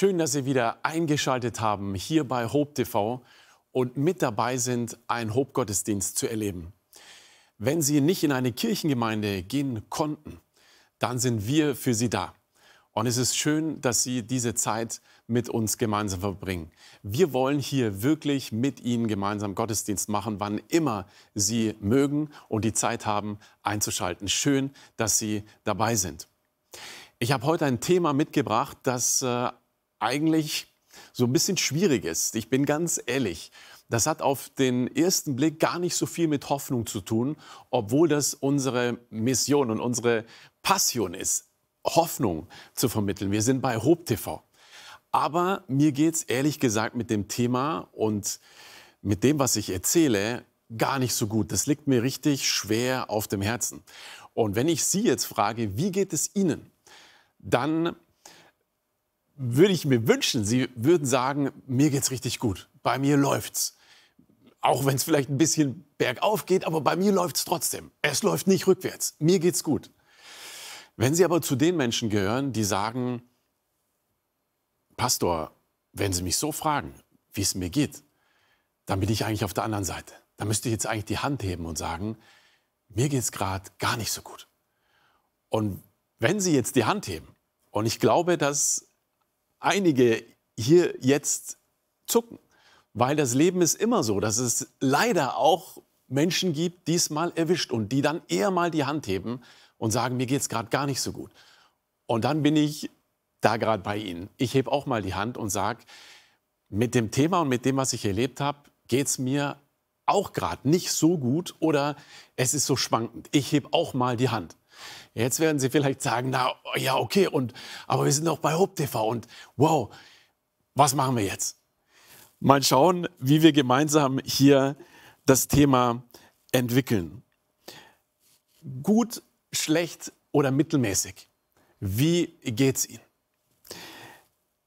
Schön, dass Sie wieder eingeschaltet haben hier bei Hope TV und mit dabei sind, einen Hope Gottesdienst zu erleben. Wenn Sie nicht in eine Kirchengemeinde gehen konnten, dann sind wir für Sie da. Und es ist schön, dass Sie diese Zeit mit uns gemeinsam verbringen. Wir wollen hier wirklich mit Ihnen gemeinsam Gottesdienst machen, wann immer Sie mögen und die Zeit haben einzuschalten. Schön, dass Sie dabei sind. Ich habe heute ein Thema mitgebracht, das äh, eigentlich so ein bisschen schwierig ist. Ich bin ganz ehrlich. Das hat auf den ersten Blick gar nicht so viel mit Hoffnung zu tun, obwohl das unsere Mission und unsere Passion ist, Hoffnung zu vermitteln. Wir sind bei Hope TV. Aber mir geht es ehrlich gesagt mit dem Thema und mit dem, was ich erzähle, gar nicht so gut. Das liegt mir richtig schwer auf dem Herzen. Und wenn ich Sie jetzt frage, wie geht es Ihnen, dann würde ich mir wünschen, Sie würden sagen, mir geht's richtig gut, bei mir läuft's. Auch wenn es vielleicht ein bisschen bergauf geht, aber bei mir läuft es trotzdem. Es läuft nicht rückwärts. Mir geht's gut. Wenn Sie aber zu den Menschen gehören, die sagen, Pastor, wenn Sie mich so fragen, wie es mir geht, dann bin ich eigentlich auf der anderen Seite. Da müsste ich jetzt eigentlich die Hand heben und sagen, mir geht es gerade gar nicht so gut. Und wenn Sie jetzt die Hand heben, und ich glaube, dass einige hier jetzt zucken, weil das Leben ist immer so, dass es leider auch Menschen gibt, die es mal erwischt und die dann eher mal die Hand heben und sagen, mir geht es gerade gar nicht so gut. Und dann bin ich da gerade bei Ihnen. Ich hebe auch mal die Hand und sage, mit dem Thema und mit dem, was ich erlebt habe, geht es mir auch gerade nicht so gut oder es ist so schwankend. Ich hebe auch mal die Hand. Jetzt werden Sie vielleicht sagen, na ja, okay, und, aber wir sind noch bei Hope TV und wow, was machen wir jetzt? Mal schauen, wie wir gemeinsam hier das Thema entwickeln. Gut, schlecht oder mittelmäßig. Wie geht's Ihnen?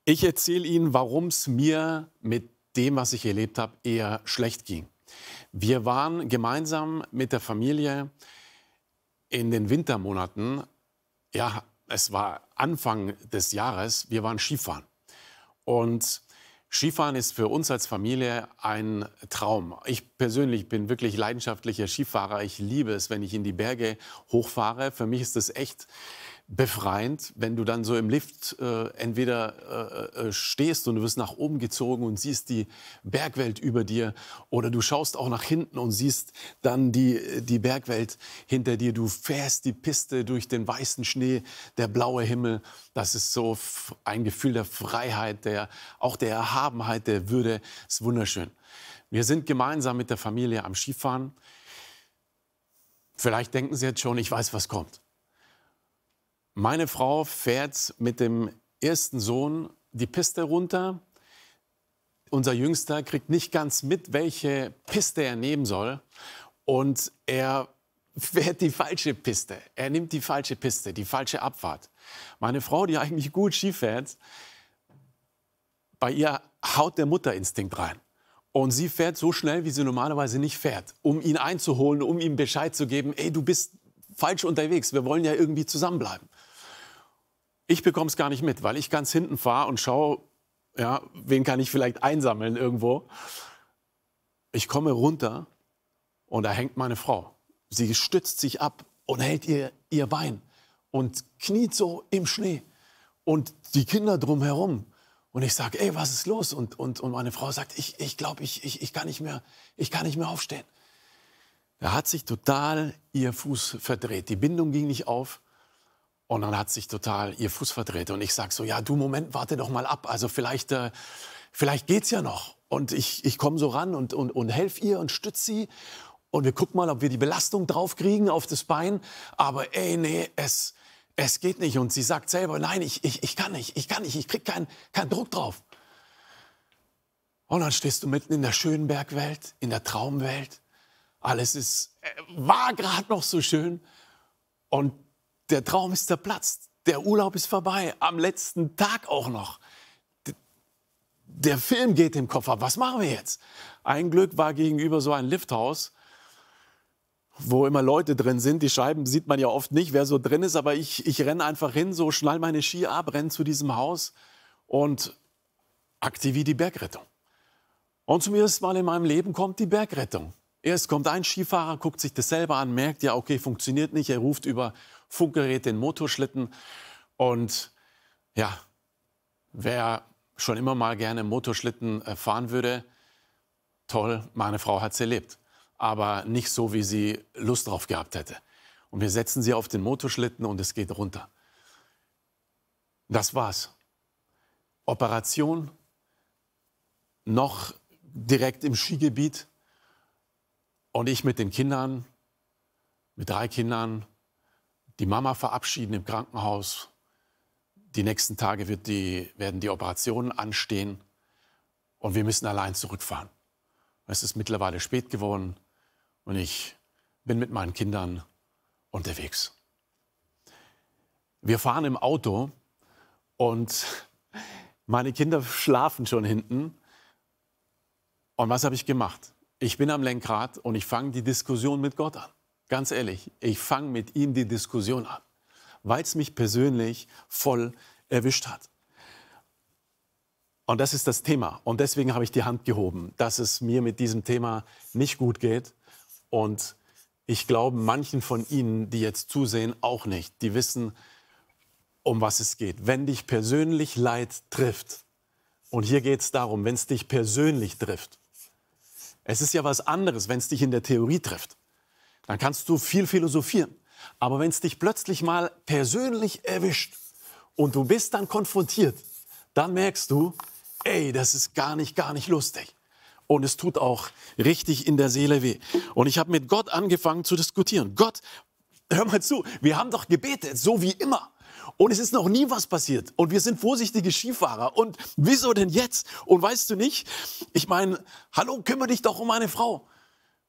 Ich erzähle Ihnen, warum es mir mit dem, was ich erlebt habe, eher schlecht ging. Wir waren gemeinsam mit der Familie in den Wintermonaten, ja, es war Anfang des Jahres, wir waren Skifahren. Und Skifahren ist für uns als Familie ein Traum. Ich persönlich bin wirklich leidenschaftlicher Skifahrer. Ich liebe es, wenn ich in die Berge hochfahre. Für mich ist das echt befreiend, wenn du dann so im Lift äh, entweder äh, äh, stehst und du wirst nach oben gezogen und siehst die Bergwelt über dir oder du schaust auch nach hinten und siehst dann die, die Bergwelt hinter dir. Du fährst die Piste durch den weißen Schnee, der blaue Himmel. Das ist so ein Gefühl der Freiheit, der, auch der Erhabenheit, der Würde. Das ist wunderschön. Wir sind gemeinsam mit der Familie am Skifahren. Vielleicht denken Sie jetzt schon, ich weiß, was kommt. Meine Frau fährt mit dem ersten Sohn die Piste runter. Unser Jüngster kriegt nicht ganz mit, welche Piste er nehmen soll. Und er fährt die falsche Piste. Er nimmt die falsche Piste, die falsche Abfahrt. Meine Frau, die eigentlich gut Ski fährt, bei ihr haut der Mutterinstinkt rein. Und sie fährt so schnell, wie sie normalerweise nicht fährt, um ihn einzuholen, um ihm Bescheid zu geben, ey, du bist falsch unterwegs, wir wollen ja irgendwie zusammenbleiben. Ich bekomme es gar nicht mit, weil ich ganz hinten fahre und schaue, ja, wen kann ich vielleicht einsammeln irgendwo. Ich komme runter und da hängt meine Frau. Sie stützt sich ab und hält ihr, ihr Bein und kniet so im Schnee und die Kinder drumherum. Und ich sage, ey, was ist los? Und, und, und meine Frau sagt, ich, ich glaube, ich, ich, ich, kann nicht mehr, ich kann nicht mehr aufstehen. Da hat sich total ihr Fuß verdreht. Die Bindung ging nicht auf. Und dann hat sich total ihr Fuß verdreht. Und ich sag so, ja, du, Moment, warte doch mal ab. Also vielleicht, äh, vielleicht geht's ja noch. Und ich, ich komme so ran und, und, und helfe ihr und stütze sie. Und wir gucken mal, ob wir die Belastung draufkriegen auf das Bein. Aber ey, nee, es, es geht nicht. Und sie sagt selber, nein, ich, ich, ich kann nicht, ich kann nicht, ich krieg keinen kein Druck drauf. Und dann stehst du mitten in der Schönbergwelt, in der Traumwelt. Alles ist, äh, war gerade noch so schön. Und der Traum ist zerplatzt. Der Urlaub ist vorbei. Am letzten Tag auch noch. Der Film geht im Koffer, Was machen wir jetzt? Ein Glück war gegenüber so ein Lifthaus, wo immer Leute drin sind. Die Scheiben sieht man ja oft nicht, wer so drin ist. Aber ich, ich renne einfach hin, so schnall meine Ski ab, renne zu diesem Haus und aktiviere die Bergrettung. Und zum ersten Mal in meinem Leben kommt die Bergrettung. Erst kommt ein Skifahrer, guckt sich das selber an, merkt, ja, okay, funktioniert nicht. Er ruft über Funkgerät, den Motorschlitten. Und ja, wer schon immer mal gerne Motorschlitten äh, fahren würde, toll, meine Frau hat es erlebt. Aber nicht so, wie sie Lust drauf gehabt hätte. Und wir setzen sie auf den Motorschlitten und es geht runter. Das war's. Operation noch direkt im Skigebiet. Und ich mit den Kindern, mit drei Kindern, die Mama verabschieden im Krankenhaus. Die nächsten Tage die, werden die Operationen anstehen und wir müssen allein zurückfahren. Es ist mittlerweile spät geworden und ich bin mit meinen Kindern unterwegs. Wir fahren im Auto und meine Kinder schlafen schon hinten. Und was habe ich gemacht? Ich bin am Lenkrad und ich fange die Diskussion mit Gott an. Ganz ehrlich, ich fange mit ihm die Diskussion an, weil es mich persönlich voll erwischt hat. Und das ist das Thema. Und deswegen habe ich die Hand gehoben, dass es mir mit diesem Thema nicht gut geht. Und ich glaube, manchen von Ihnen, die jetzt zusehen, auch nicht. Die wissen, um was es geht. Wenn dich persönlich Leid trifft, und hier geht es darum, wenn es dich persönlich trifft, es ist ja was anderes, wenn es dich in der Theorie trifft dann kannst du viel philosophieren. Aber wenn es dich plötzlich mal persönlich erwischt und du bist dann konfrontiert, dann merkst du, ey, das ist gar nicht, gar nicht lustig. Und es tut auch richtig in der Seele weh. Und ich habe mit Gott angefangen zu diskutieren. Gott, hör mal zu, wir haben doch gebetet, so wie immer. Und es ist noch nie was passiert. Und wir sind vorsichtige Skifahrer. Und wieso denn jetzt? Und weißt du nicht? Ich meine, hallo, kümmere dich doch um meine Frau.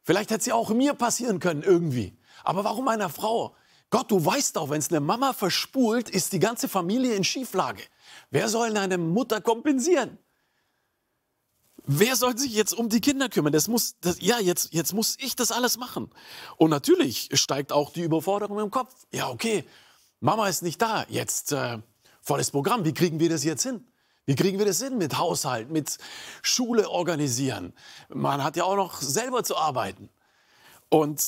Vielleicht hätte sie auch mir passieren können irgendwie. Aber warum einer Frau? Gott, du weißt doch, wenn es eine Mama verspult, ist die ganze Familie in Schieflage. Wer soll eine Mutter kompensieren? Wer soll sich jetzt um die Kinder kümmern? Das muss, das, ja, jetzt, jetzt muss ich das alles machen. Und natürlich steigt auch die Überforderung im Kopf. Ja, okay, Mama ist nicht da. Jetzt äh, volles Programm. Wie kriegen wir das jetzt hin? Wie kriegen wir das hin mit Haushalt, mit Schule organisieren? Man hat ja auch noch selber zu arbeiten. Und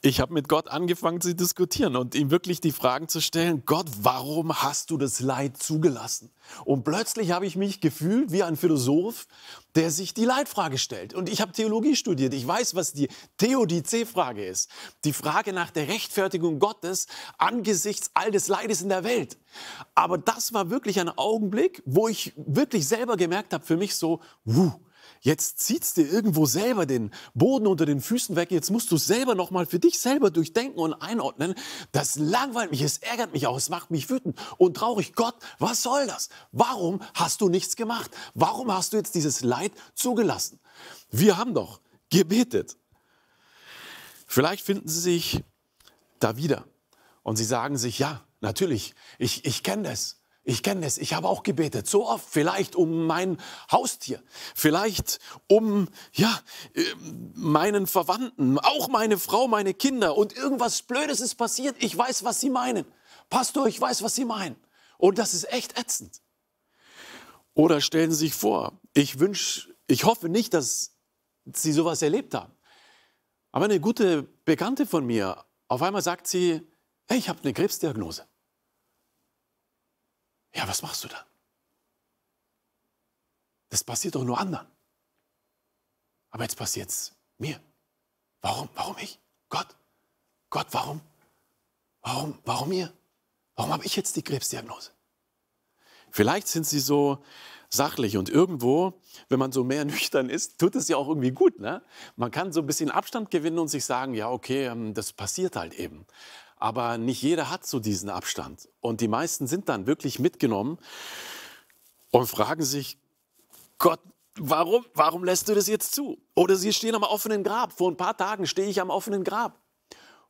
ich habe mit Gott angefangen zu diskutieren und ihm wirklich die Fragen zu stellen, Gott, warum hast du das Leid zugelassen? Und plötzlich habe ich mich gefühlt wie ein Philosoph, der sich die Leitfrage stellt. Und ich habe Theologie studiert. Ich weiß, was die Theodizee-Frage ist. Die Frage nach der Rechtfertigung Gottes angesichts all des Leides in der Welt. Aber das war wirklich ein Augenblick, wo ich wirklich selber gemerkt habe, für mich so, wuh, Jetzt zieht's dir irgendwo selber den Boden unter den Füßen weg. Jetzt musst du selber noch mal für dich selber durchdenken und einordnen. Das langweilt mich, es ärgert mich auch, es macht mich wütend und traurig. Gott, was soll das? Warum hast du nichts gemacht? Warum hast du jetzt dieses Leid zugelassen? Wir haben doch gebetet. Vielleicht finden Sie sich da wieder und Sie sagen sich, ja, natürlich, ich, ich kenne das. Ich kenne es, ich habe auch gebetet, so oft, vielleicht um mein Haustier, vielleicht um ja, ähm, meinen Verwandten, auch meine Frau, meine Kinder und irgendwas Blödes ist passiert. Ich weiß, was sie meinen. Pastor, ich weiß, was sie meinen. Und das ist echt ätzend. Oder stellen Sie sich vor, ich wünsche, ich hoffe nicht, dass Sie sowas erlebt haben. Aber eine gute Bekannte von mir, auf einmal sagt sie, hey, ich habe eine Krebsdiagnose. Ja, was machst du da? Das passiert doch nur anderen. Aber jetzt passiert es mir. Warum? Warum ich? Gott? Gott, warum? Warum? Warum mir? Warum habe ich jetzt die Krebsdiagnose? Vielleicht sind sie so sachlich und irgendwo, wenn man so mehr nüchtern ist, tut es ja auch irgendwie gut. Ne? Man kann so ein bisschen Abstand gewinnen und sich sagen, ja, okay, ähm, das passiert halt eben. Aber nicht jeder hat so diesen Abstand. Und die meisten sind dann wirklich mitgenommen und fragen sich, Gott, warum, warum lässt du das jetzt zu? Oder sie stehen am offenen Grab. Vor ein paar Tagen stehe ich am offenen Grab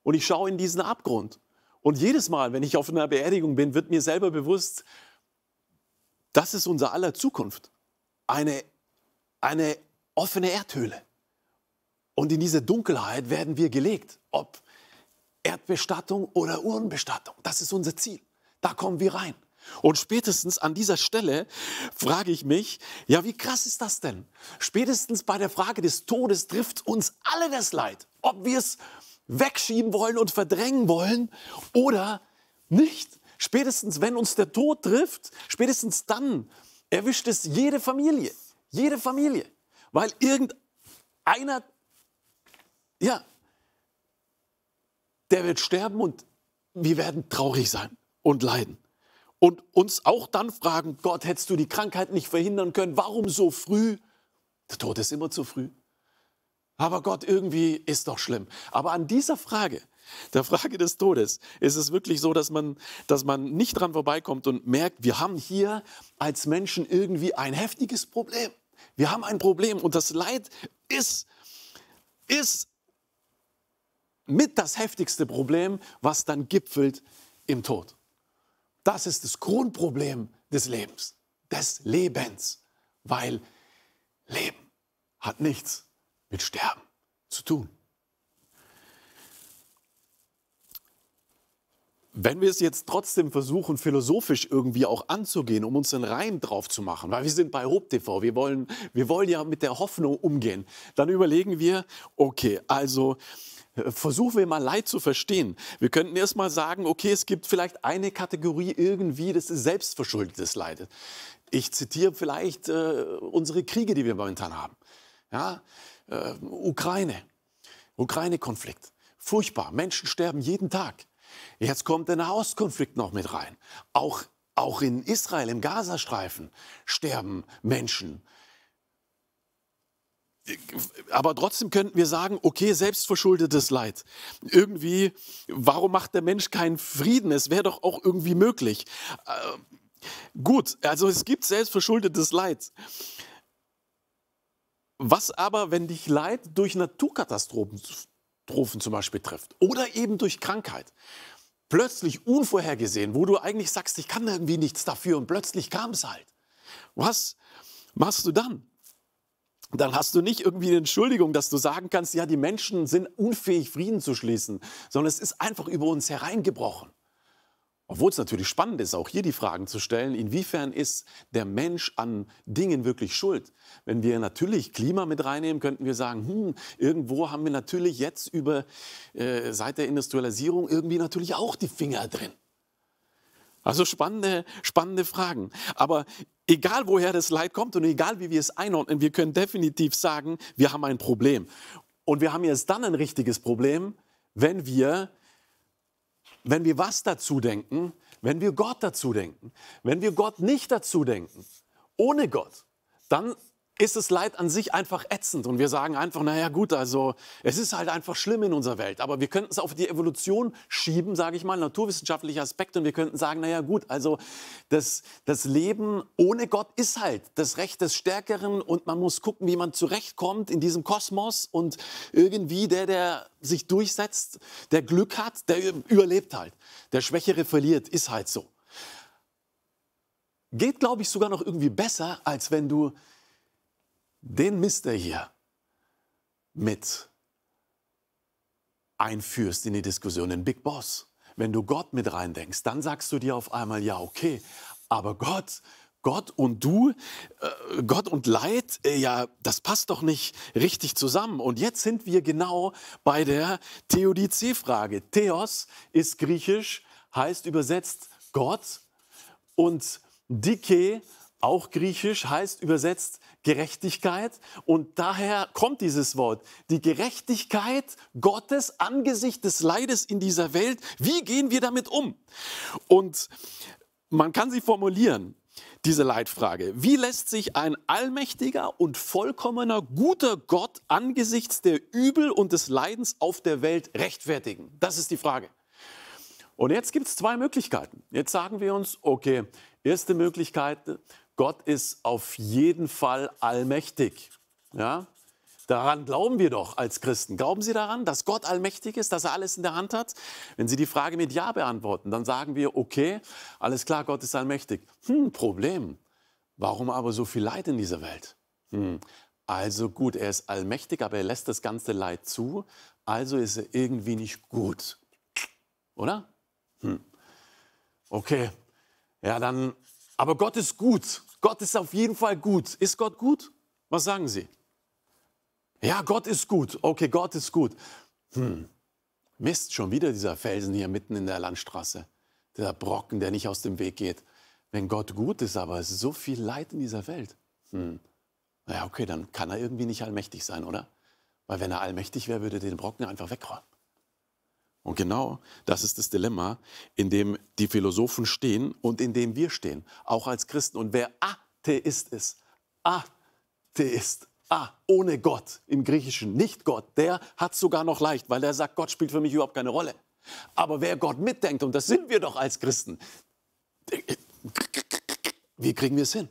und ich schaue in diesen Abgrund. Und jedes Mal, wenn ich auf einer Beerdigung bin, wird mir selber bewusst, das ist unser aller Zukunft. Eine, eine offene Erdhöhle. Und in diese Dunkelheit werden wir gelegt, ob Erdbestattung oder Urnenbestattung. Das ist unser Ziel. Da kommen wir rein. Und spätestens an dieser Stelle frage ich mich, ja, wie krass ist das denn? Spätestens bei der Frage des Todes trifft uns alle das Leid, ob wir es wegschieben wollen und verdrängen wollen oder nicht. Spätestens wenn uns der Tod trifft, spätestens dann erwischt es jede Familie, jede Familie, weil irgendeiner ja, der wird sterben und wir werden traurig sein und leiden. Und uns auch dann fragen, Gott, hättest du die Krankheit nicht verhindern können? Warum so früh? Der Tod ist immer zu früh. Aber Gott, irgendwie ist doch schlimm. Aber an dieser Frage, der Frage des Todes, ist es wirklich so, dass man, dass man nicht dran vorbeikommt und merkt, wir haben hier als Menschen irgendwie ein heftiges Problem. Wir haben ein Problem und das Leid ist, ist mit das heftigste Problem, was dann gipfelt im Tod. Das ist das Grundproblem des Lebens, des Lebens, weil Leben hat nichts mit Sterben zu tun. Wenn wir es jetzt trotzdem versuchen, philosophisch irgendwie auch anzugehen, um uns einen Reim drauf zu machen, weil wir sind bei Hope TV, wir wollen, wir wollen ja mit der Hoffnung umgehen, dann überlegen wir, okay, also versuchen wir mal Leid zu verstehen. Wir könnten erst mal sagen, okay, es gibt vielleicht eine Kategorie irgendwie, das ist selbstverschuldetes Leid. Ich zitiere vielleicht äh, unsere Kriege, die wir momentan haben. Ja? Äh, Ukraine, Ukraine-Konflikt. Furchtbar, Menschen sterben jeden Tag. Jetzt kommt der Nahostkonflikt noch mit rein. Auch, auch in Israel, im Gazastreifen, sterben Menschen aber trotzdem könnten wir sagen, okay, selbstverschuldetes Leid. Irgendwie, warum macht der Mensch keinen Frieden? Es wäre doch auch irgendwie möglich. Äh, gut, also es gibt selbstverschuldetes Leid. Was aber, wenn dich Leid durch Naturkatastrophen zum Beispiel trifft oder eben durch Krankheit? Plötzlich unvorhergesehen, wo du eigentlich sagst, ich kann irgendwie nichts dafür und plötzlich kam es halt. Was machst du dann? dann hast du nicht irgendwie eine Entschuldigung, dass du sagen kannst, ja, die Menschen sind unfähig, Frieden zu schließen, sondern es ist einfach über uns hereingebrochen. Obwohl es natürlich spannend ist, auch hier die Fragen zu stellen, inwiefern ist der Mensch an Dingen wirklich schuld? Wenn wir natürlich Klima mit reinnehmen, könnten wir sagen, hm, irgendwo haben wir natürlich jetzt über, äh, seit der Industrialisierung irgendwie natürlich auch die Finger drin. Also spannende, spannende Fragen. Aber egal woher das Leid kommt und egal wie wir es einordnen, wir können definitiv sagen, wir haben ein Problem. Und wir haben jetzt dann ein richtiges Problem, wenn wir, wenn wir was dazu denken, wenn wir Gott dazu denken, wenn wir Gott nicht dazu denken, ohne Gott, dann ist das Leid an sich einfach ätzend. Und wir sagen einfach, naja gut, also es ist halt einfach schlimm in unserer Welt. Aber wir könnten es auf die Evolution schieben, sage ich mal, naturwissenschaftlicher Aspekt Und wir könnten sagen, naja gut, also das, das Leben ohne Gott ist halt das Recht des Stärkeren. Und man muss gucken, wie man zurechtkommt in diesem Kosmos. Und irgendwie der, der sich durchsetzt, der Glück hat, der überlebt halt. Der Schwächere verliert, ist halt so. Geht, glaube ich, sogar noch irgendwie besser, als wenn du den Mist, der hier mit einführst in die Diskussion, den Big Boss, wenn du Gott mit reindenkst, dann sagst du dir auf einmal, ja, okay, aber Gott, Gott und du, äh, Gott und Leid, äh, ja, das passt doch nicht richtig zusammen. Und jetzt sind wir genau bei der Theodizee-Frage. Theos ist griechisch, heißt übersetzt Gott und Dike auch griechisch, heißt übersetzt Gerechtigkeit. Und daher kommt dieses Wort. Die Gerechtigkeit Gottes angesichts des Leides in dieser Welt. Wie gehen wir damit um? Und man kann sie formulieren. Diese Leitfrage. Wie lässt sich ein allmächtiger und vollkommener, guter Gott angesichts der Übel und des Leidens auf der Welt rechtfertigen? Das ist die Frage. Und jetzt gibt es zwei Möglichkeiten. Jetzt sagen wir uns, okay, erste Möglichkeit, Gott ist auf jeden Fall allmächtig. Ja? Daran glauben wir doch als Christen. Glauben Sie daran, dass Gott allmächtig ist, dass er alles in der Hand hat? Wenn Sie die Frage mit Ja beantworten, dann sagen wir, okay, alles klar, Gott ist allmächtig. Hm, Problem. Warum aber so viel Leid in dieser Welt? Hm, also gut, er ist allmächtig, aber er lässt das ganze Leid zu. Also ist er irgendwie nicht gut. Oder? Hm. Okay. Ja, dann, aber Gott ist gut. Gott ist auf jeden Fall gut. Ist Gott gut? Was sagen Sie? Ja, Gott ist gut. Okay, Gott ist gut. Hm. Mist, schon wieder dieser Felsen hier mitten in der Landstraße. Dieser Brocken, der nicht aus dem Weg geht. Wenn Gott gut ist, aber es ist so viel Leid in dieser Welt. Hm. Na okay, dann kann er irgendwie nicht allmächtig sein, oder? Weil wenn er allmächtig wäre, würde er den Brocken einfach wegräumen. Und genau das ist das Dilemma, in dem die Philosophen stehen und in dem wir stehen, auch als Christen. Und wer Atheist ist, Atheist, A, ohne Gott, im Griechischen nicht Gott, der hat es sogar noch leicht, weil er sagt, Gott spielt für mich überhaupt keine Rolle. Aber wer Gott mitdenkt, und das sind wir doch als Christen, wie kriegen wir es hin?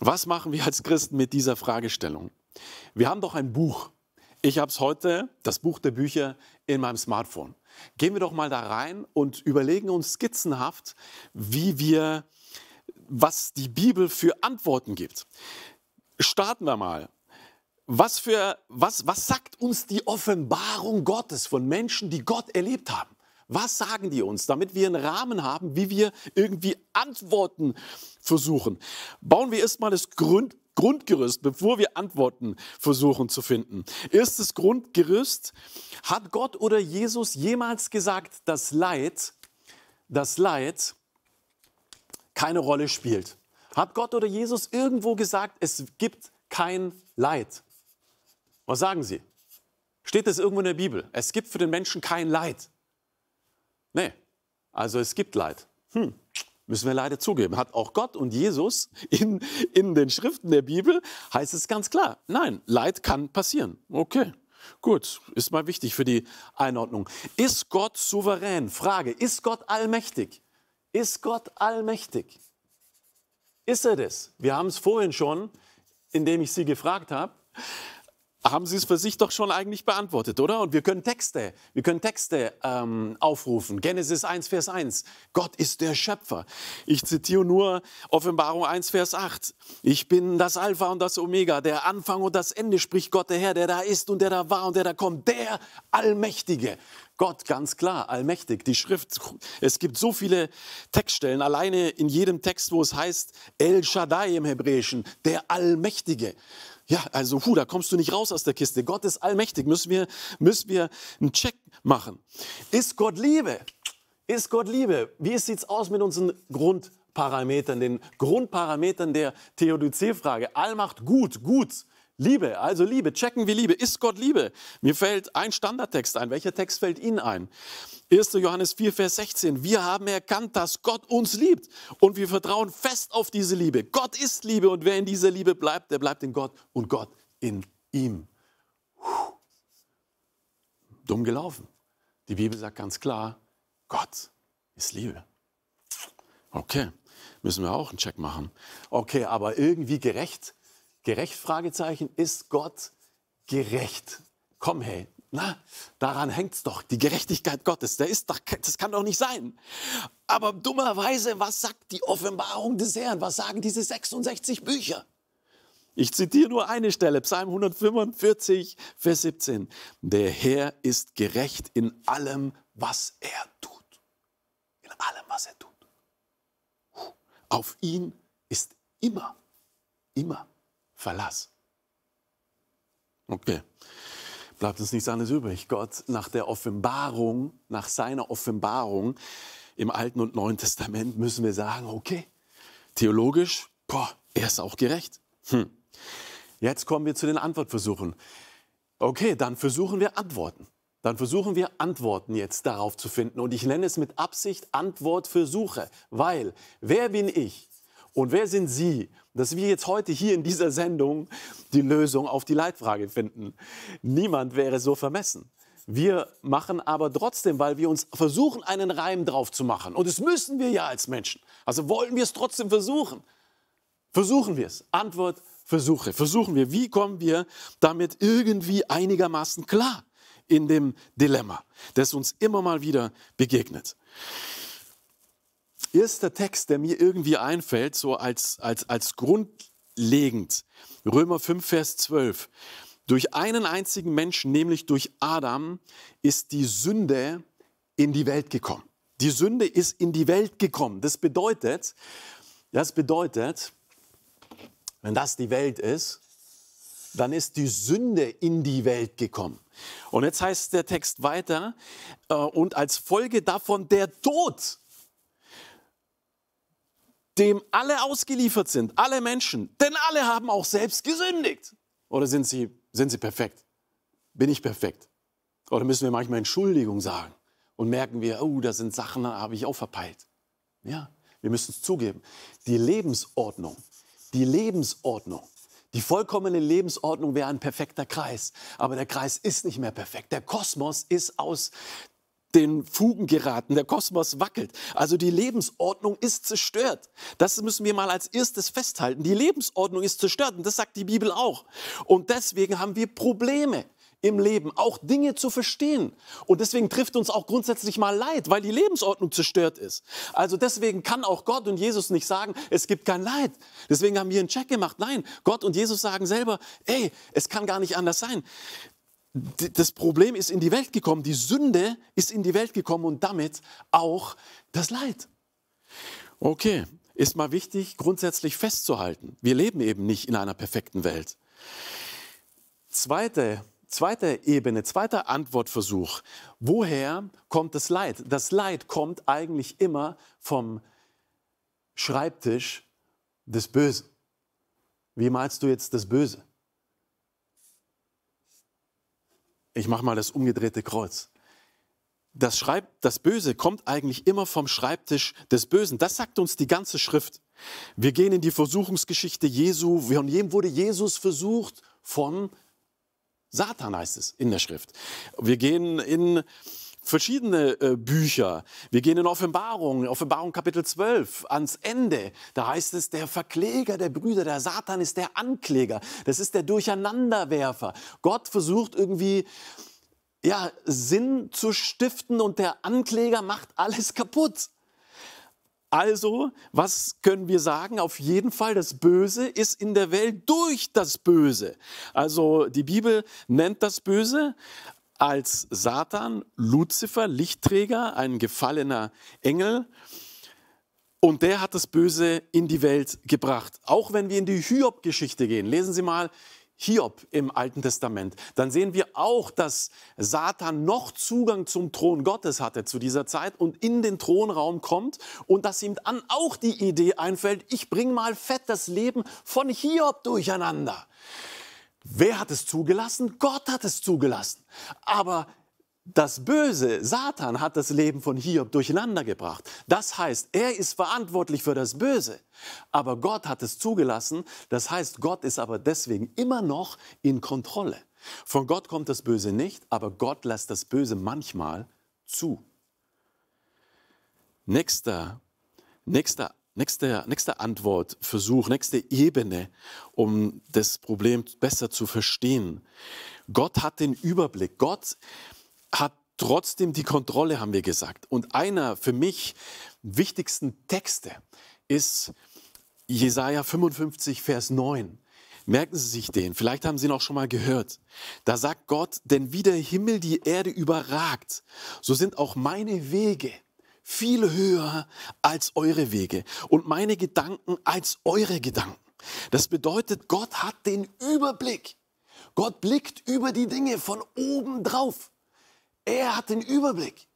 Was machen wir als Christen mit dieser Fragestellung? Wir haben doch ein Buch. Ich habe es heute, das Buch der Bücher, in meinem Smartphone. Gehen wir doch mal da rein und überlegen uns skizzenhaft, wie wir, was die Bibel für Antworten gibt. Starten wir mal. Was, für, was, was sagt uns die Offenbarung Gottes von Menschen, die Gott erlebt haben? Was sagen die uns, damit wir einen Rahmen haben, wie wir irgendwie Antworten versuchen? Bauen wir erstmal das Grund, Grundgerüst, bevor wir Antworten versuchen zu finden. Erstes Grundgerüst, hat Gott oder Jesus jemals gesagt, dass Leid, das Leid keine Rolle spielt? Hat Gott oder Jesus irgendwo gesagt, es gibt kein Leid? Was sagen Sie? Steht das irgendwo in der Bibel? Es gibt für den Menschen kein Leid. Nee, also es gibt Leid. Hm. Müssen wir leider zugeben. Hat auch Gott und Jesus in, in den Schriften der Bibel, heißt es ganz klar, nein, Leid kann passieren. Okay, gut, ist mal wichtig für die Einordnung. Ist Gott souverän? Frage, ist Gott allmächtig? Ist Gott allmächtig? Ist er das? Wir haben es vorhin schon, indem ich Sie gefragt habe haben Sie es für sich doch schon eigentlich beantwortet, oder? Und wir können Texte, wir können Texte ähm, aufrufen. Genesis 1, Vers 1. Gott ist der Schöpfer. Ich zitiere nur Offenbarung 1, Vers 8. Ich bin das Alpha und das Omega, der Anfang und das Ende, spricht Gott der Herr, der da ist und der da war und der da kommt, der Allmächtige. Gott, ganz klar, allmächtig. Die Schrift, es gibt so viele Textstellen, alleine in jedem Text, wo es heißt El Shaddai im Hebräischen, der Allmächtige. Ja, also, puh, da kommst du nicht raus aus der Kiste. Gott ist allmächtig. Müssen wir, müssen wir einen Check machen. Ist Gott Liebe? Ist Gott Liebe? Wie sieht es aus mit unseren Grundparametern, den Grundparametern der Theodizee-Frage? Allmacht gut, gut. Liebe, also Liebe, checken wir Liebe. Ist Gott Liebe? Mir fällt ein Standardtext ein. Welcher Text fällt Ihnen ein? 1. Johannes 4, Vers 16. Wir haben erkannt, dass Gott uns liebt und wir vertrauen fest auf diese Liebe. Gott ist Liebe und wer in dieser Liebe bleibt, der bleibt in Gott und Gott in ihm. Puh. Dumm gelaufen. Die Bibel sagt ganz klar, Gott ist Liebe. Okay, müssen wir auch einen Check machen. Okay, aber irgendwie gerecht. Gerecht, Fragezeichen, ist Gott gerecht? Komm, hey, na, daran hängt es doch, die Gerechtigkeit Gottes. Der ist doch, das kann doch nicht sein. Aber dummerweise, was sagt die Offenbarung des Herrn? Was sagen diese 66 Bücher? Ich zitiere nur eine Stelle, Psalm 145, Vers 17. Der Herr ist gerecht in allem, was er tut. In allem, was er tut. Auf ihn ist immer, immer Verlass. Okay bleibt uns nichts anderes übrig. Gott nach der Offenbarung, nach seiner Offenbarung im Alten und Neuen Testament müssen wir sagen, okay, theologisch, boah, er ist auch gerecht. Hm. Jetzt kommen wir zu den Antwortversuchen. Okay, dann versuchen wir Antworten. Dann versuchen wir Antworten jetzt darauf zu finden. Und ich nenne es mit Absicht Antwortversuche, weil wer bin ich und wer sind Sie dass wir jetzt heute hier in dieser Sendung die Lösung auf die Leitfrage finden. Niemand wäre so vermessen. Wir machen aber trotzdem, weil wir uns versuchen, einen Reim drauf zu machen. Und das müssen wir ja als Menschen. Also wollen wir es trotzdem versuchen. Versuchen wir es. Antwort, Versuche. Versuchen wir, wie kommen wir damit irgendwie einigermaßen klar in dem Dilemma, das uns immer mal wieder begegnet. Erster Text, der mir irgendwie einfällt, so als, als, als grundlegend, Römer 5, Vers 12. Durch einen einzigen Menschen, nämlich durch Adam, ist die Sünde in die Welt gekommen. Die Sünde ist in die Welt gekommen. Das bedeutet, das bedeutet, wenn das die Welt ist, dann ist die Sünde in die Welt gekommen. Und jetzt heißt der Text weiter, äh, und als Folge davon der Tod dem alle ausgeliefert sind, alle Menschen, denn alle haben auch selbst gesündigt. Oder sind sie, sind sie perfekt? Bin ich perfekt? Oder müssen wir manchmal Entschuldigung sagen und merken wir, oh, da sind Sachen, da habe ich auch verpeilt. Ja, wir müssen es zugeben. Die Lebensordnung, die Lebensordnung, die vollkommene Lebensordnung wäre ein perfekter Kreis, aber der Kreis ist nicht mehr perfekt. Der Kosmos ist aus den Fugen geraten, der Kosmos wackelt. Also die Lebensordnung ist zerstört. Das müssen wir mal als erstes festhalten. Die Lebensordnung ist zerstört und das sagt die Bibel auch. Und deswegen haben wir Probleme im Leben, auch Dinge zu verstehen. Und deswegen trifft uns auch grundsätzlich mal Leid, weil die Lebensordnung zerstört ist. Also deswegen kann auch Gott und Jesus nicht sagen, es gibt kein Leid. Deswegen haben wir einen Check gemacht. Nein, Gott und Jesus sagen selber, ey, es kann gar nicht anders sein das Problem ist in die Welt gekommen, die Sünde ist in die Welt gekommen und damit auch das Leid. Okay, ist mal wichtig, grundsätzlich festzuhalten. Wir leben eben nicht in einer perfekten Welt. Zweite, zweite Ebene, zweiter Antwortversuch. Woher kommt das Leid? Das Leid kommt eigentlich immer vom Schreibtisch des Bösen. Wie malst du jetzt das Böse? ich mache mal das umgedrehte Kreuz. Das, Schreib, das Böse kommt eigentlich immer vom Schreibtisch des Bösen. Das sagt uns die ganze Schrift. Wir gehen in die Versuchungsgeschichte Jesu. Von jedem wurde Jesus versucht von Satan, heißt es in der Schrift. Wir gehen in verschiedene äh, Bücher. Wir gehen in Offenbarung, Offenbarung Kapitel 12, ans Ende. Da heißt es, der Verkläger der Brüder, der Satan ist der Ankläger. Das ist der Durcheinanderwerfer. Gott versucht irgendwie, ja, Sinn zu stiften und der Ankläger macht alles kaputt. Also, was können wir sagen? Auf jeden Fall, das Böse ist in der Welt durch das Böse. Also die Bibel nennt das Böse als Satan, Luzifer, Lichtträger, ein gefallener Engel. Und der hat das Böse in die Welt gebracht. Auch wenn wir in die Hiob-Geschichte gehen, lesen Sie mal Hiob im Alten Testament, dann sehen wir auch, dass Satan noch Zugang zum Thron Gottes hatte zu dieser Zeit und in den Thronraum kommt und dass ihm dann auch die Idee einfällt, ich bringe mal fett das Leben von Hiob durcheinander. Wer hat es zugelassen? Gott hat es zugelassen. Aber das Böse, Satan, hat das Leben von Hiob durcheinander gebracht. Das heißt, er ist verantwortlich für das Böse. Aber Gott hat es zugelassen. Das heißt, Gott ist aber deswegen immer noch in Kontrolle. Von Gott kommt das Böse nicht, aber Gott lässt das Böse manchmal zu. Nächster, nächster nächste, nächste Antwort, Versuch, nächste Ebene, um das Problem besser zu verstehen. Gott hat den Überblick. Gott hat trotzdem die Kontrolle, haben wir gesagt. Und einer für mich wichtigsten Texte ist Jesaja 55, Vers 9. Merken Sie sich den, vielleicht haben Sie ihn auch schon mal gehört. Da sagt Gott, denn wie der Himmel die Erde überragt, so sind auch meine Wege viel höher als eure Wege und meine Gedanken als eure Gedanken. Das bedeutet, Gott hat den Überblick. Gott blickt über die Dinge von oben drauf. Er hat den Überblick.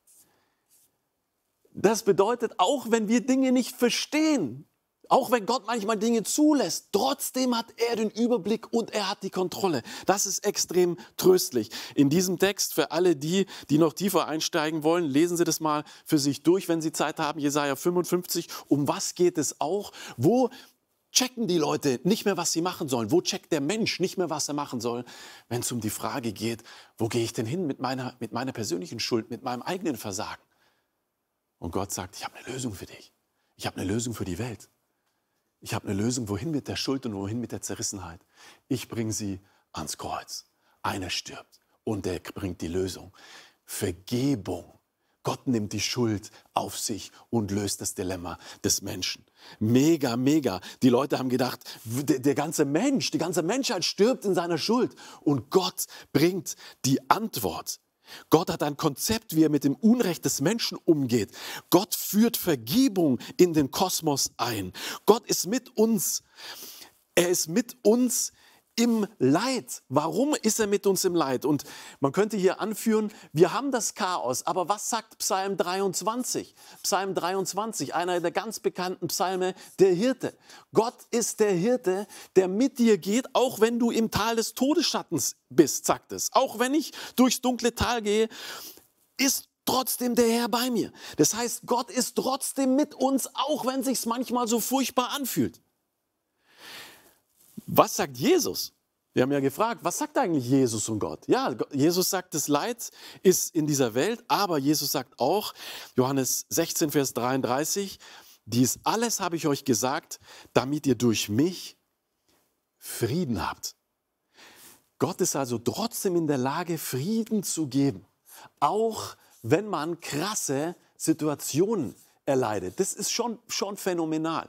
Das bedeutet, auch wenn wir Dinge nicht verstehen, auch wenn Gott manchmal Dinge zulässt, trotzdem hat er den Überblick und er hat die Kontrolle. Das ist extrem tröstlich. In diesem Text, für alle die, die noch tiefer einsteigen wollen, lesen Sie das mal für sich durch, wenn Sie Zeit haben, Jesaja 55. Um was geht es auch? Wo checken die Leute nicht mehr, was sie machen sollen? Wo checkt der Mensch nicht mehr, was er machen soll, wenn es um die Frage geht, wo gehe ich denn hin mit meiner, mit meiner persönlichen Schuld, mit meinem eigenen Versagen? Und Gott sagt, ich habe eine Lösung für dich. Ich habe eine Lösung für die Welt. Ich habe eine Lösung, wohin mit der Schuld und wohin mit der Zerrissenheit. Ich bringe sie ans Kreuz. Einer stirbt und der bringt die Lösung. Vergebung. Gott nimmt die Schuld auf sich und löst das Dilemma des Menschen. Mega, mega. Die Leute haben gedacht, der, der, ganze Mensch, die ganze Menschheit stirbt in seiner Schuld. Und Gott bringt die Antwort. Gott hat ein Konzept, wie er mit dem Unrecht des Menschen umgeht. Gott führt Vergebung in den Kosmos ein. Gott ist mit uns. Er ist mit uns im Leid. Warum ist er mit uns im Leid? Und man könnte hier anführen, wir haben das Chaos, aber was sagt Psalm 23? Psalm 23, einer der ganz bekannten Psalme, der Hirte. Gott ist der Hirte, der mit dir geht, auch wenn du im Tal des Todesschattens bist, sagt es. Auch wenn ich durchs dunkle Tal gehe, ist trotzdem der Herr bei mir. Das heißt, Gott ist trotzdem mit uns, auch wenn sich's manchmal so furchtbar anfühlt. Was sagt Jesus? Wir haben ja gefragt, was sagt eigentlich Jesus und Gott? Ja, Jesus sagt, das Leid ist in dieser Welt, aber Jesus sagt auch, Johannes 16, Vers 33, dies alles habe ich euch gesagt, damit ihr durch mich Frieden habt. Gott ist also trotzdem in der Lage, Frieden zu geben, auch wenn man krasse Situationen erleidet. Das ist schon, schon phänomenal.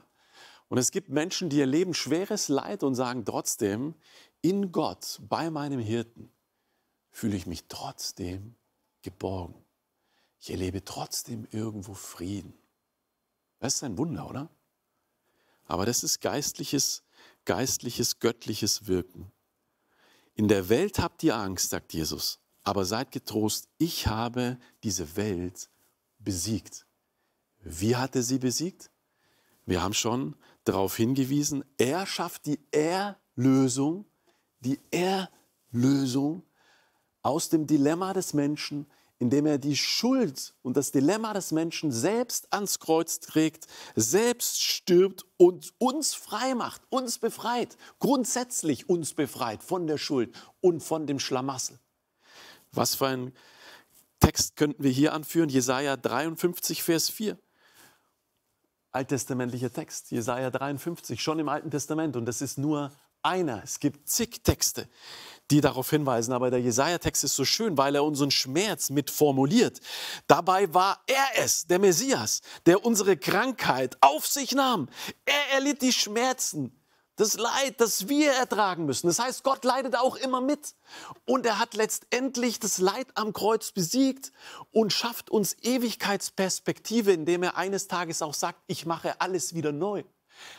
Und es gibt Menschen, die erleben schweres Leid und sagen trotzdem, in Gott, bei meinem Hirten, fühle ich mich trotzdem geborgen. Ich erlebe trotzdem irgendwo Frieden. Das ist ein Wunder, oder? Aber das ist geistliches, geistliches, göttliches Wirken. In der Welt habt ihr Angst, sagt Jesus, aber seid getrost, ich habe diese Welt besiegt. Wie hat er sie besiegt? Wir haben schon darauf hingewiesen, er schafft die Erlösung, die Erlösung aus dem Dilemma des Menschen, indem er die Schuld und das Dilemma des Menschen selbst ans Kreuz trägt, selbst stirbt und uns frei macht, uns befreit, grundsätzlich uns befreit von der Schuld und von dem Schlamassel. Was für ein Text könnten wir hier anführen? Jesaja 53, Vers 4 alttestamentlicher Text, Jesaja 53, schon im Alten Testament. Und das ist nur einer. Es gibt zig Texte, die darauf hinweisen. Aber der Jesaja-Text ist so schön, weil er unseren Schmerz mitformuliert. Dabei war er es, der Messias, der unsere Krankheit auf sich nahm. Er erlitt die Schmerzen das Leid, das wir ertragen müssen. Das heißt, Gott leidet auch immer mit. Und er hat letztendlich das Leid am Kreuz besiegt und schafft uns Ewigkeitsperspektive, indem er eines Tages auch sagt, ich mache alles wieder neu.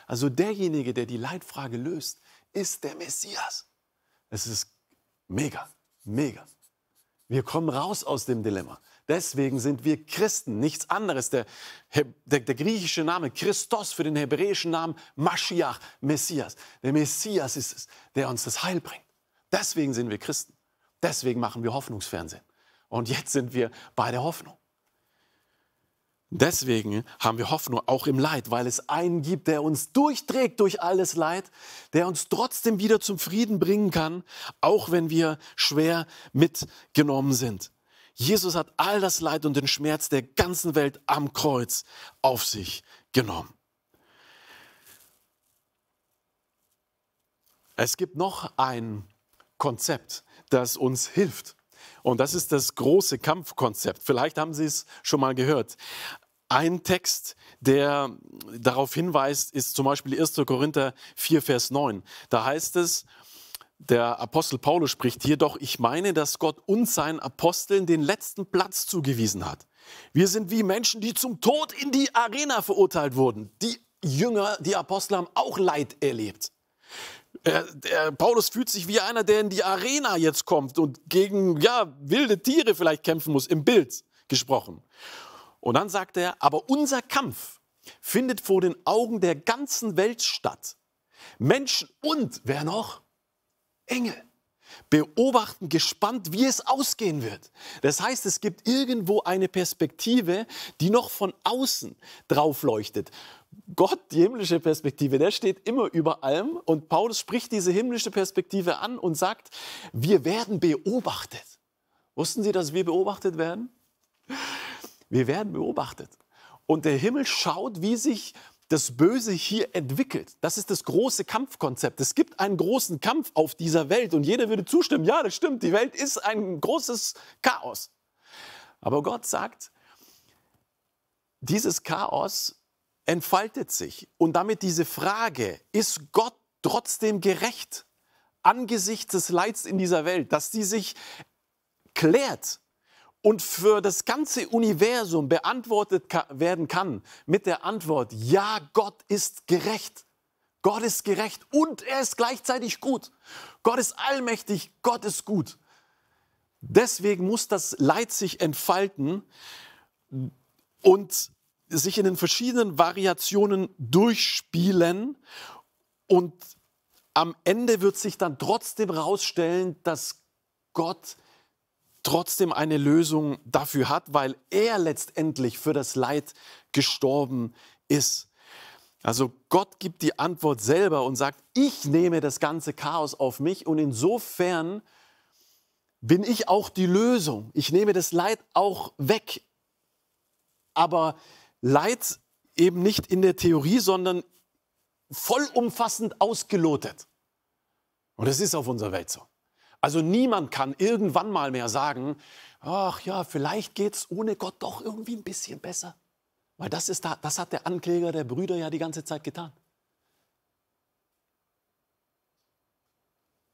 Also derjenige, der die Leitfrage löst, ist der Messias. Es ist mega, mega. Wir kommen raus aus dem Dilemma. Deswegen sind wir Christen, nichts anderes. Der, der, der, griechische Name Christos für den hebräischen Namen Mashiach, Messias. Der Messias ist es, der uns das Heil bringt. Deswegen sind wir Christen. Deswegen machen wir Hoffnungsfernsehen. Und jetzt sind wir bei der Hoffnung. Deswegen haben wir Hoffnung auch im Leid, weil es einen gibt, der uns durchträgt durch alles Leid, der uns trotzdem wieder zum Frieden bringen kann, auch wenn wir schwer mitgenommen sind. Jesus hat all das Leid und den Schmerz der ganzen Welt am Kreuz auf sich genommen. Es gibt noch ein Konzept, das uns hilft. Und das ist das große Kampfkonzept. Vielleicht haben Sie es schon mal gehört. Ein Text, der darauf hinweist, ist zum Beispiel 1. Korinther 4, Vers 9. Da heißt es, der Apostel Paulus spricht hier, doch ich meine, dass Gott uns seinen Aposteln den letzten Platz zugewiesen hat. Wir sind wie Menschen, die zum Tod in die Arena verurteilt wurden. Die Jünger, die Apostel haben auch Leid erlebt. Der, äh, der Paulus fühlt sich wie einer, der in die Arena jetzt kommt und gegen ja, wilde Tiere vielleicht kämpfen muss, im Bild gesprochen. Und dann sagt er, aber unser Kampf findet vor den Augen der ganzen Welt statt. Menschen und wer noch? Engel beobachten gespannt, wie es ausgehen wird. Das heißt, es gibt irgendwo eine Perspektive, die noch von außen drauf leuchtet. Gott, die himmlische Perspektive, der steht immer über allem und Paulus spricht diese himmlische Perspektive an und sagt, wir werden beobachtet. Wussten Sie, dass wir beobachtet werden? Wir werden beobachtet. Und der Himmel schaut, wie sich das Böse hier entwickelt. Das ist das große Kampfkonzept. Es gibt einen großen Kampf auf dieser Welt und jeder würde zustimmen, ja, das stimmt, die Welt ist ein großes Chaos. Aber Gott sagt, dieses Chaos entfaltet sich und damit diese Frage, ist Gott trotzdem gerecht angesichts des Leids in dieser Welt, dass die sich klärt und für das ganze Universum beantwortet werden kann mit der Antwort, ja, Gott ist gerecht. Gott ist gerecht und er ist gleichzeitig gut. Gott ist allmächtig, Gott ist gut. Deswegen muss das Leid sich entfalten und sich in den verschiedenen Variationen durchspielen und am Ende wird sich dann trotzdem herausstellen, dass Gott trotzdem eine Lösung dafür hat, weil er letztendlich für das Leid gestorben ist. Also Gott gibt die Antwort selber und sagt, ich nehme das ganze Chaos auf mich und insofern bin ich auch die Lösung. Ich nehme das Leid auch weg. Aber Leid eben nicht in der Theorie, sondern vollumfassend ausgelotet. Und es ist auf unserer Welt so. Also niemand kann irgendwann mal mehr sagen, ach ja, vielleicht geht's ohne Gott doch irgendwie ein bisschen besser. Weil das, ist da, das hat der Ankläger der Brüder ja die ganze Zeit getan.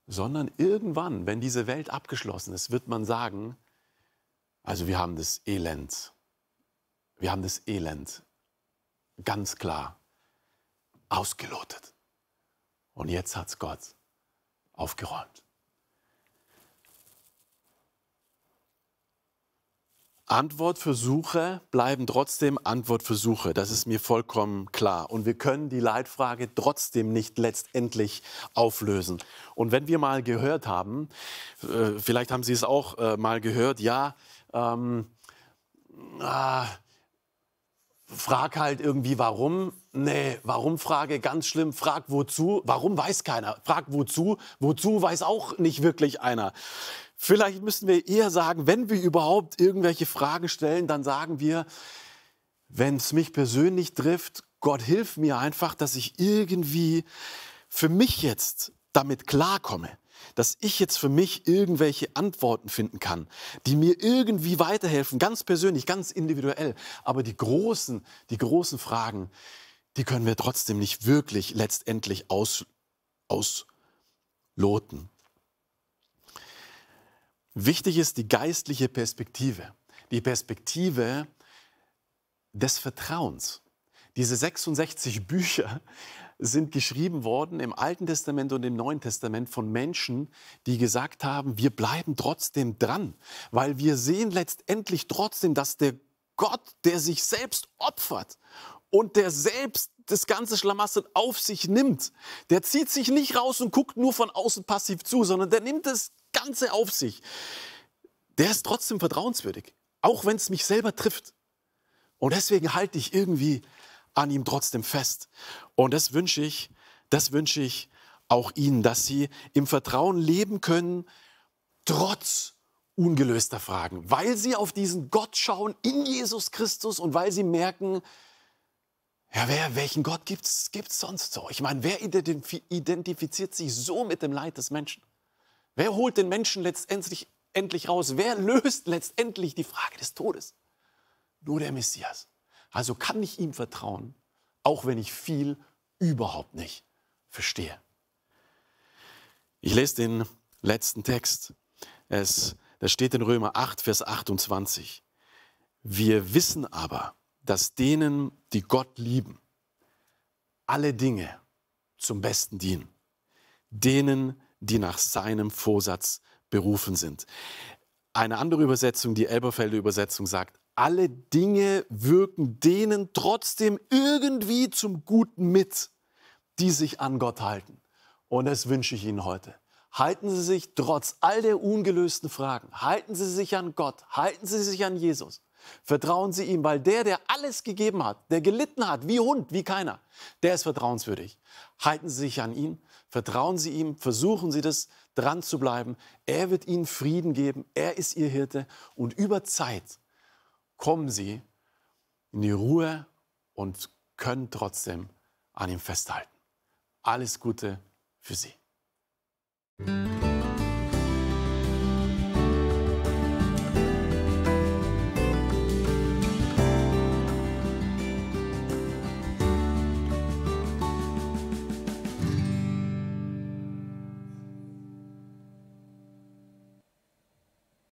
Sondern irgendwann, wenn diese Welt abgeschlossen ist, wird man sagen, also wir haben das Elend. Wir haben das Elend ganz klar ausgelotet. Und jetzt hat es Gott aufgeräumt. Antwortversuche bleiben trotzdem Antwortversuche. Das ist mir vollkommen klar. Und wir können die Leitfrage trotzdem nicht letztendlich auflösen. Und wenn wir mal gehört haben, äh, vielleicht haben Sie es auch äh, mal gehört, ja, ähm, äh, frag halt irgendwie warum. Nee, warum Frage ganz schlimm. Frag wozu. Warum weiß keiner. Frag wozu. Wozu weiß auch nicht wirklich einer. Vielleicht müssen wir eher sagen, wenn wir überhaupt irgendwelche Fragen stellen, dann sagen wir, wenn es mich persönlich trifft, Gott hilf mir einfach, dass ich irgendwie für mich jetzt damit klarkomme, dass ich jetzt für mich irgendwelche Antworten finden kann, die mir irgendwie weiterhelfen, ganz persönlich, ganz individuell. Aber die großen, die großen Fragen, die können wir trotzdem nicht wirklich letztendlich aus, ausloten. Wichtig ist die geistliche Perspektive, die Perspektive des Vertrauens. Diese 66 Bücher sind geschrieben worden im Alten Testament und im Neuen Testament von Menschen, die gesagt haben, wir bleiben trotzdem dran, weil wir sehen letztendlich trotzdem, dass der Gott, der sich selbst opfert und der selbst das ganze Schlamassel auf sich nimmt. Der zieht sich nicht raus und guckt nur von außen passiv zu, sondern der nimmt das Ganze auf sich. Der ist trotzdem vertrauenswürdig, auch wenn es mich selber trifft. Und deswegen halte ich irgendwie an ihm trotzdem fest. Und das wünsche ich, das wünsche ich auch Ihnen, dass Sie im Vertrauen leben können, trotz ungelöster Fragen, weil Sie auf diesen Gott schauen in Jesus Christus und weil Sie merken, ja, wer, welchen Gott gibt's, gibt's sonst so? Ich meine, wer identifiziert sich so mit dem Leid des Menschen? Wer holt den Menschen letztendlich endlich raus? Wer löst letztendlich die Frage des Todes? Nur der Messias. Also kann ich ihm vertrauen, auch wenn ich viel überhaupt nicht verstehe. Ich lese den letzten Text. Es, das steht in Römer 8, Vers 28. Wir wissen aber, dass denen, die Gott lieben, alle Dinge zum Besten dienen. Denen, die nach seinem Vorsatz berufen sind. Eine andere Übersetzung, die Elberfelder Übersetzung sagt, alle Dinge wirken denen trotzdem irgendwie zum Guten mit, die sich an Gott halten. Und das wünsche ich Ihnen heute. Halten Sie sich trotz all der ungelösten Fragen, halten Sie sich an Gott, halten Sie sich an Jesus. Vertrauen Sie ihm, weil der, der alles gegeben hat, der gelitten hat, wie Hund, wie keiner, der ist vertrauenswürdig. Halten Sie sich an ihn, vertrauen Sie ihm, versuchen Sie das, dran zu bleiben. Er wird Ihnen Frieden geben, er ist Ihr Hirte und über Zeit kommen Sie in die Ruhe und können trotzdem an ihm festhalten. Alles Gute für Sie.